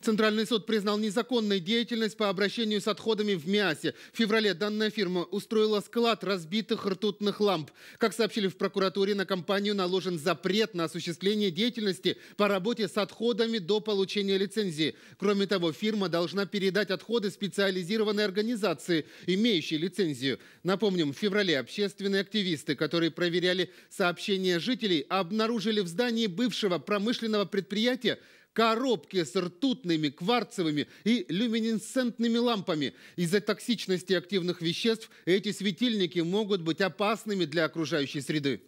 Центральный суд признал незаконной деятельность по обращению с отходами в МИАСе. В феврале данная фирма устроила склад разбитых ртутных ламп. Как сообщили в прокуратуре, на компанию наложен запрет на осуществление деятельности по работе с отходами до получения лицензии. Кроме того, фирма должна передать отходы специализированной организации, имеющей лицензию. Напомним, в феврале общественные активисты, которые проверяли сообщения жителей, обнаружили в здании бывшего промышленного предприятия коробки с ртутными, кварцевыми и люминесцентными лампами. Из-за токсичности активных веществ эти светильники могут быть опасными для окружающей среды.